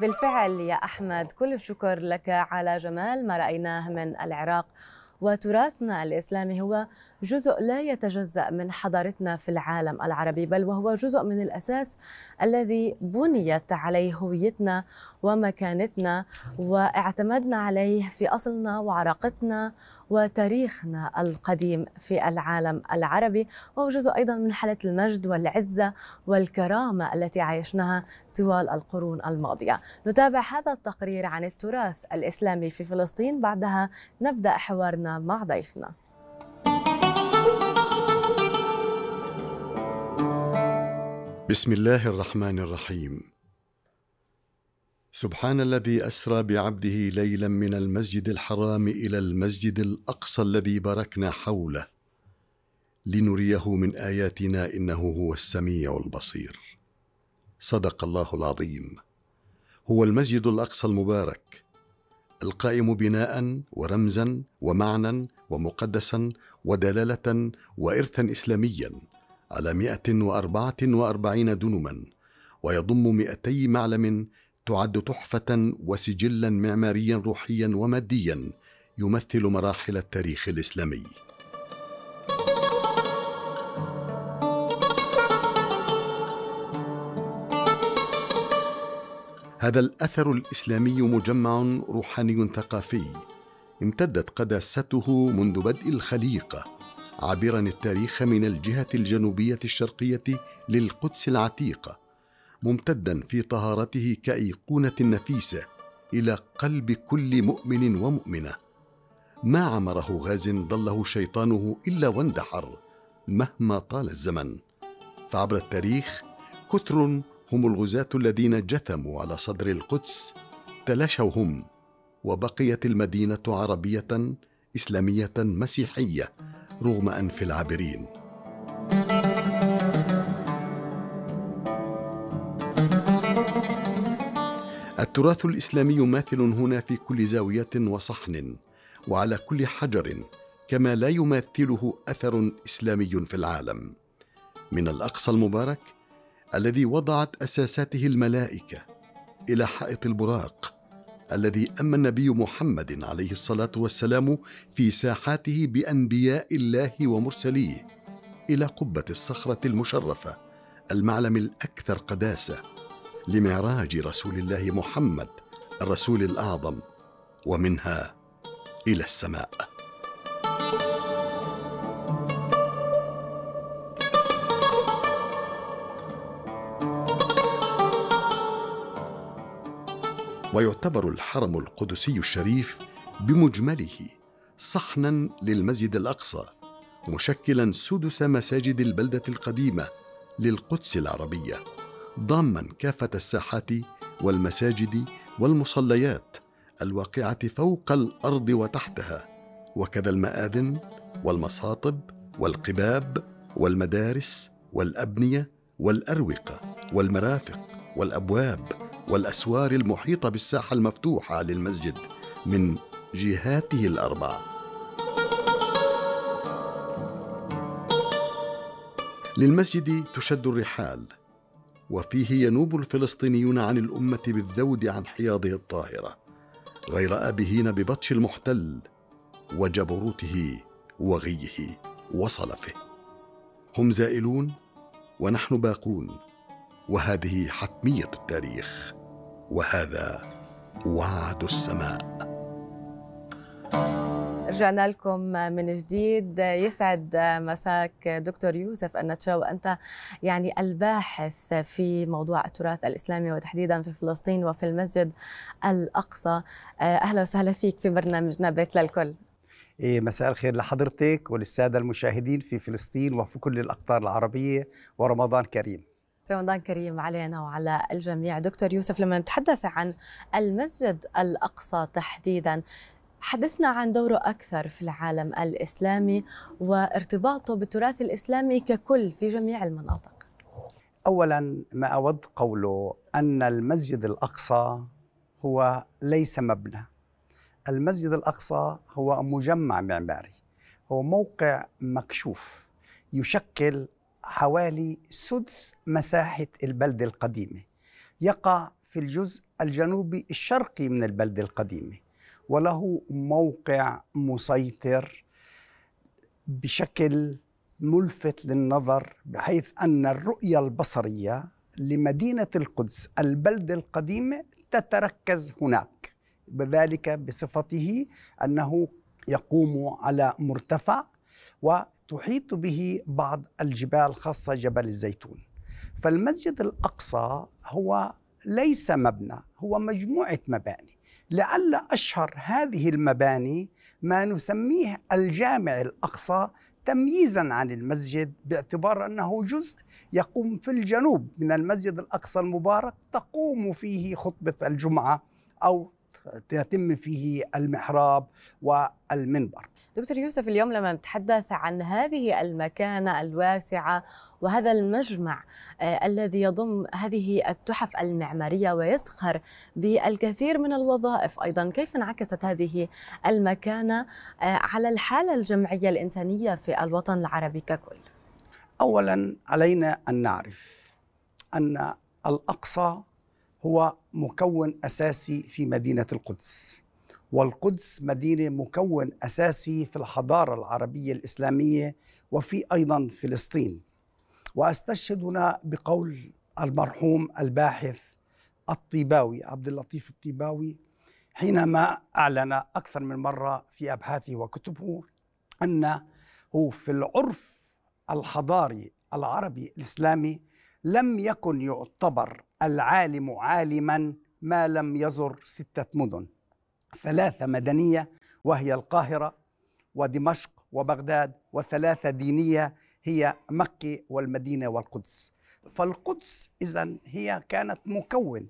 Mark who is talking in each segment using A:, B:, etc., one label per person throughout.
A: بالفعل يا أحمد كل الشكر لك على جمال ما رأيناه من العراق وتراثنا الإسلامي هو جزء لا يتجزأ من حضارتنا في العالم العربي بل وهو جزء من الأساس الذي بنيت عليه هويتنا ومكانتنا واعتمدنا عليه في أصلنا وعراقتنا وتاريخنا القديم في العالم العربي وهو جزء أيضا من حالة المجد والعزة والكرامة التي عايشناها طوال القرون الماضية نتابع هذا التقرير عن التراث الإسلامي في فلسطين بعدها نبدأ حوارنا مع ضيفنا
B: بسم الله الرحمن الرحيم سبحان الذي اسرى بعبده ليلا من المسجد الحرام الى المسجد الاقصى الذي باركنا حوله لنريه من اياتنا انه هو السميع البصير صدق الله العظيم هو المسجد الاقصى المبارك القائم بناء ورمزا ومعنى ومقدسا ودلاله وارثا اسلاميا على 144 دنما ويضم 200 معلم تعد تحفه وسجلا معماريا روحيا وماديا يمثل مراحل التاريخ الاسلامي هذا الاثر الاسلامي مجمع روحاني ثقافي امتدت قداسته منذ بدء الخليقه عابرا التاريخ من الجهه الجنوبيه الشرقيه للقدس العتيقه ممتدا في طهارته كايقونه نفيسه الى قلب كل مؤمن ومؤمنه ما عمره غاز ضله شيطانه الا واندحر مهما طال الزمن فعبر التاريخ كثر هم الغزاه الذين جثموا على صدر القدس تلاشوا هم وبقيت المدينه عربيه اسلاميه مسيحيه رغم انف العابرين التراث الاسلامي ماثل هنا في كل زاويه وصحن وعلى كل حجر كما لا يماثله اثر اسلامي في العالم من الاقصى المبارك الذي وضعت اساساته الملائكه الى حائط البراق الذي اما النبي محمد عليه الصلاه والسلام في ساحاته بانبياء الله ومرسليه الى قبه الصخره المشرفه المعلم الاكثر قداسه لمعراج رسول الله محمد الرسول الاعظم ومنها الى السماء ويعتبر الحرم القدسي الشريف بمجمله صحنا للمسجد الاقصى مشكلا سدس مساجد البلده القديمه للقدس العربيه ضاما كافة الساحات والمساجد والمصليات الواقعة فوق الأرض وتحتها وكذا المآذن والمصاطب والقباب والمدارس والأبنية والأروقة والمرافق والأبواب والأسوار المحيطة بالساحة المفتوحة للمسجد من جهاته الأربعة للمسجد تشد الرحال وفيه ينوب الفلسطينيون عن الامه بالذود عن حياضه الطاهره غير ابهين ببطش المحتل وجبروته وغيه وصلفه هم زائلون ونحن باقون وهذه حتميه التاريخ وهذا وعد السماء
A: رجعنا لكم من جديد يسعد مساك دكتور يوسف النتشا وانت يعني الباحث في موضوع التراث الاسلامي وتحديدا في فلسطين وفي المسجد الاقصى اهلا وسهلا فيك في برنامجنا بيت للكل
C: إيه، مساء الخير لحضرتك وللساده المشاهدين في فلسطين وفي كل الاقطار العربيه ورمضان كريم
A: رمضان كريم علينا وعلى الجميع دكتور يوسف لما نتحدث عن المسجد الأقصى تحديدا حدثنا عن دوره أكثر في العالم الإسلامي وارتباطه بالتراث الإسلامي ككل في جميع المناطق
C: أولا ما أود قوله أن المسجد الأقصى هو ليس مبنى المسجد الأقصى هو مجمع معماري هو موقع مكشوف يشكل حوالي سدس مساحة البلدة القديمة يقع في الجزء الجنوبي الشرقي من البلدة القديمة وله موقع مسيطر بشكل ملفت للنظر بحيث ان الرؤيه البصريه لمدينه القدس البلده القديمه تتركز هناك بذلك بصفته انه يقوم على مرتفع وتحيط به بعض الجبال خاصه جبل الزيتون فالمسجد الاقصى هو ليس مبنى هو مجموعه مباني لعل أشهر هذه المباني ما نسميه الجامع الأقصى تمييزا عن المسجد باعتبار انه جزء يقوم في الجنوب من المسجد الاقصى المبارك تقوم فيه خطبه الجمعه او يتم فيه المحراب والمنبر
A: دكتور يوسف اليوم لما نتحدث عن هذه المكانة الواسعة وهذا المجمع آه، الذي يضم هذه التحف المعمارية ويسخر بالكثير من الوظائف أيضا كيف انعكست هذه المكانة آه، على الحالة الجمعية الإنسانية في الوطن العربي ككل
C: أولا علينا أن نعرف أن الأقصى هو مكون اساسي في مدينه القدس والقدس مدينه مكون اساسي في الحضاره العربيه الاسلاميه وفي ايضا فلسطين واستشهد هنا بقول المرحوم الباحث الطيباوي عبد اللطيف الطيباوي حينما اعلن اكثر من مره في ابحاثه وكتبه انه في العرف الحضاري العربي الاسلامي لم يكن يعتبر العالم عالما ما لم يزر ستة مدن ثلاثة مدنية وهي القاهرة ودمشق وبغداد وثلاثة دينية هي مكة والمدينة والقدس فالقدس إذا هي كانت مكون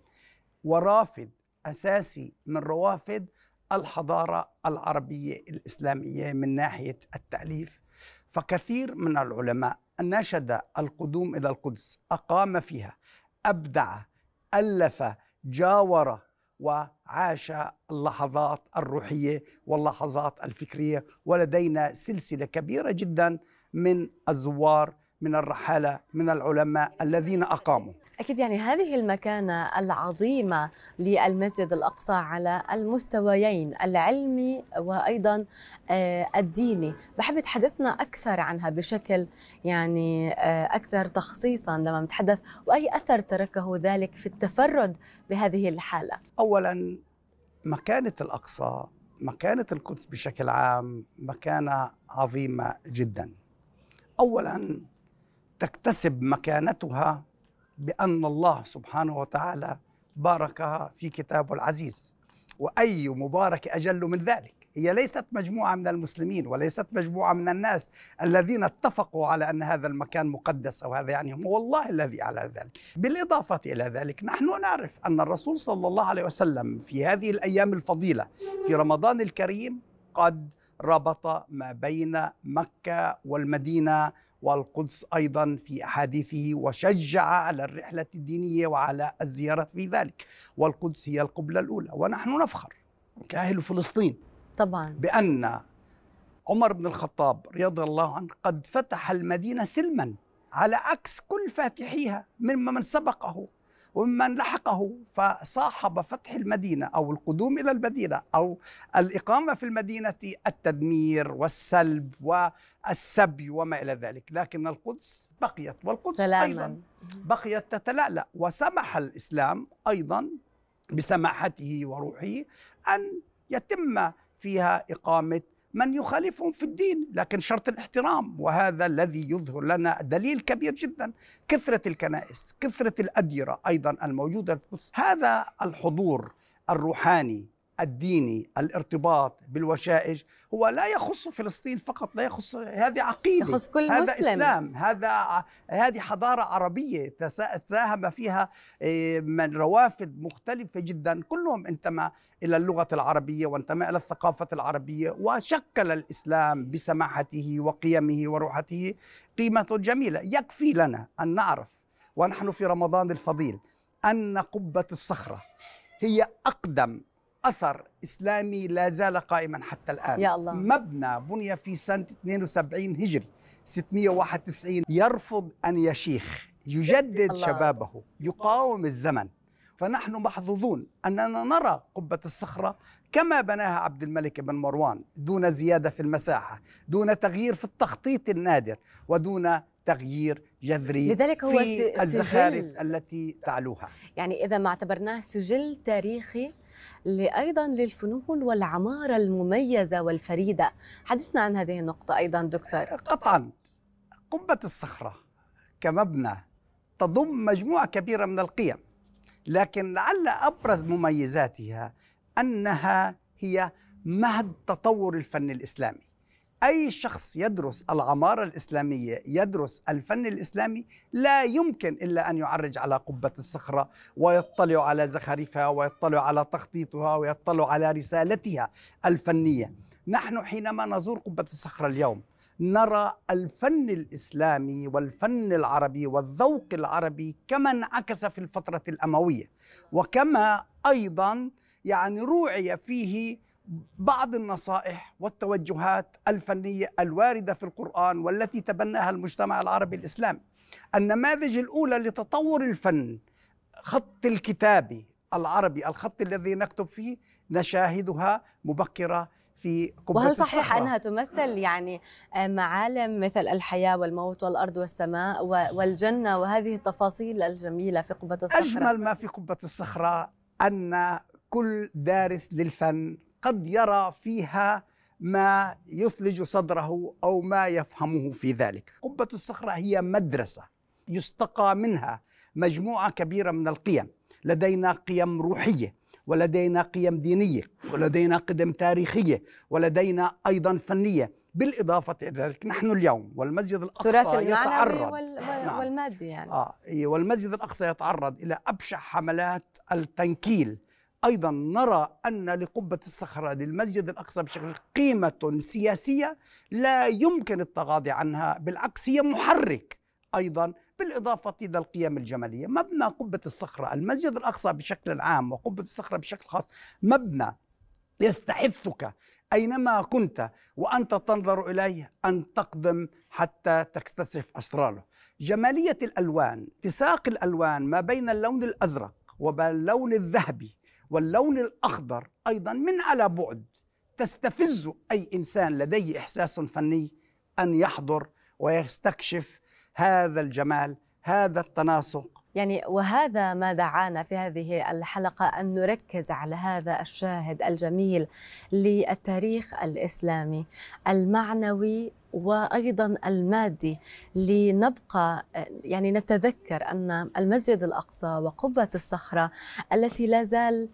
C: ورافد أساسي من روافد الحضارة العربية الإسلامية من ناحية التأليف فكثير من العلماء ناشد القدوم إلى القدس أقام فيها أبدع ألف جاور وعاش اللحظات الروحية واللحظات الفكرية ولدينا سلسلة كبيرة جدا من الزوار من الرحالة من العلماء الذين أقاموا
A: أكيد يعني هذه المكانة العظيمة للمسجد الأقصى على المستويين العلمي وأيضا آه، الديني بحب تحدثنا أكثر عنها بشكل يعني آه، أكثر تخصيصا لما نتحدث وأي أثر تركه ذلك في التفرد بهذه الحالة
C: أولا مكانة الأقصى مكانة القدس بشكل عام مكانة عظيمة جدا أولا تكتسب مكانتها بأن الله سبحانه وتعالى باركها في كتابه العزيز وأي مباركة أجل من ذلك هي ليست مجموعة من المسلمين وليست مجموعة من الناس الذين اتفقوا على أن هذا المكان مقدس أو هذا يعني هو الله الذي على ذلك بالإضافة إلى ذلك نحن نعرف أن الرسول صلى الله عليه وسلم في هذه الأيام الفضيلة في رمضان الكريم قد ربط ما بين مكة والمدينة والقدس أيضا في أحاديثه وشجع على الرحلة الدينية وعلى الزيارة في ذلك والقدس هي القبلة الأولى ونحن نفخر كأهل فلسطين طبعا بأن عمر بن الخطاب رضي الله عنه قد فتح المدينة سلما على عكس كل فاتحيها مما من سبقه وممن لحقه فصاحب فتح المدينة أو القدوم إلى المدينة أو الإقامة في المدينة التدمير والسلب والسبي وما إلى ذلك لكن القدس بقيت والقدس سلاما. أيضا بقيت تتلألأ وسمح الإسلام أيضا بسماحته وروحه أن يتم فيها إقامة من يخالفهم في الدين لكن شرط الاحترام وهذا الذي يظهر لنا دليل كبير جدا كثرة الكنائس كثرة الأديرة أيضا الموجودة في القدس هذا الحضور الروحاني الديني الارتباط بالوشائج هو لا يخص فلسطين فقط لا يخص هذه عقيده يخص كل هذا مسلم. اسلام هذا هذه حضاره عربيه ساهم فيها إيه، من روافد مختلفه جدا كلهم انتمى الى اللغه العربيه وانتمى الى الثقافه العربيه وشكل الاسلام بسماحته وقيمه وروحته قيمه جميله يكفي لنا ان نعرف ونحن في رمضان الفضيل ان قبه الصخره هي اقدم أثر إسلامي لا زال قائما حتى الآن يا الله. مبنى بني في سنة 72 هجري 691 يرفض أن يشيخ يجدد شبابه يقاوم الزمن فنحن محظوظون أننا نرى قبة الصخرة كما بناها عبد الملك بن مروان دون زيادة في المساحة دون تغيير في التخطيط النادر ودون تغيير جذري لذلك هو في الزخارف التي تعلوها
A: يعني إذا ما اعتبرناه سجل تاريخي أيضا للفنون والعمارة المميزة والفريدة حدثنا عن هذه النقطة أيضا دكتور قطعا
C: قبة الصخرة كمبنى تضم مجموعة كبيرة من القيم لكن لعل أبرز مميزاتها أنها هي مهد تطور الفن الإسلامي أي شخص يدرس العمارة الإسلامية يدرس الفن الإسلامي لا يمكن إلا أن يعرج على قبة الصخرة ويطلع على زخارفها ويطلع على تخطيطها ويطلع على رسالتها الفنية نحن حينما نزور قبة الصخرة اليوم نرى الفن الاسلامي والفن العربي والذوق العربي كما انعكس في الفتره الامويه وكما ايضا يعني روعي فيه بعض النصائح والتوجهات الفنيه الوارده في القران والتي تبناها المجتمع العربي الاسلامي. النماذج الاولى لتطور الفن خط الكتابي العربي الخط الذي نكتب فيه نشاهدها مبكره في قبة وهل صحيح الصحرة. أنها
A: تمثل يعني آه، معالم مثل الحياة والموت والأرض والسماء والجنة وهذه التفاصيل الجميلة في قبة الصخرة أجمل
C: ما في قبة الصخرة أن كل دارس للفن قد يرى فيها ما يثلج صدره او ما يفهمه في ذلك. قبه الصخره هي مدرسه يستقى منها مجموعه كبيره من القيم، لدينا قيم روحيه ولدينا قيم دينيه ولدينا قدم تاريخيه ولدينا ايضا فنيه. بالإضافة إلى ذلك نحن اليوم والمسجد الأقصى يتعرض وال... نعم.
A: والمادي يعني آه
C: إيه، والمسجد الأقصى يتعرض إلى أبشع حملات التنكيل ايضا نرى ان لقبه الصخره للمسجد الاقصى بشكل قيمه سياسيه لا يمكن التغاضي عنها بالعكس هي محرك ايضا بالاضافه الى القيم الجماليه مبنى قبه الصخره المسجد الاقصى بشكل عام وقبه الصخره بشكل خاص مبنى يستحثك اينما كنت وانت تنظر اليه ان تقدم حتى تكتشف اسراره جماليه الالوان اتساق الالوان ما بين اللون الازرق وبين اللون الذهبي واللون الأخضر أيضا من على بعد تستفز أي إنسان لديه إحساس فني أن يحضر ويستكشف هذا الجمال هذا التناسق
A: يعني وهذا ما دعانا في هذه الحلقة أن نركز على هذا الشاهد الجميل للتاريخ الإسلامي المعنوي وايضا المادي لنبقى يعني نتذكر ان المسجد الاقصى وقبه الصخره التي لا زال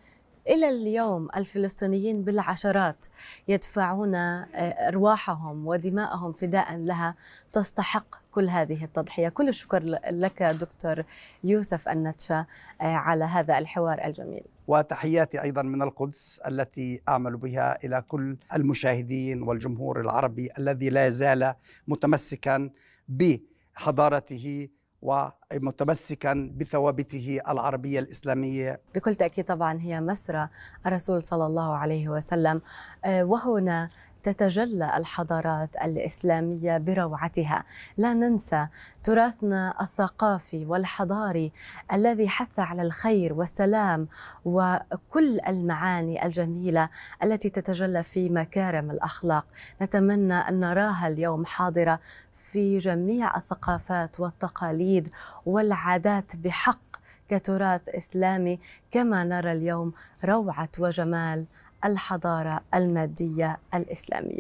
A: إلى اليوم الفلسطينيين بالعشرات يدفعون آه، أرواحهم ودماءهم فداء لها تستحق كل هذه التضحية كل الشكر لك دكتور يوسف النتشا آه، على هذا الحوار الجميل
C: وتحياتي ايضا من القدس التي اعمل بها الى كل المشاهدين والجمهور العربي الذي لا زال متمسكا بحضارته ومتمسكا بثوابته العربية الإسلامية
A: بكل تأكيد طبعا هي مسرى الرسول صلى الله عليه وسلم آه، وهنا تتجلى الحضارات الاسلاميه بروعتها، لا ننسى تراثنا الثقافي والحضاري الذي حث على الخير والسلام وكل المعاني الجميله التي تتجلى في مكارم الاخلاق، نتمنى ان نراها اليوم حاضره في جميع الثقافات والتقاليد والعادات بحق كتراث اسلامي كما نرى اليوم روعه وجمال الحضاره الماديه الاسلاميه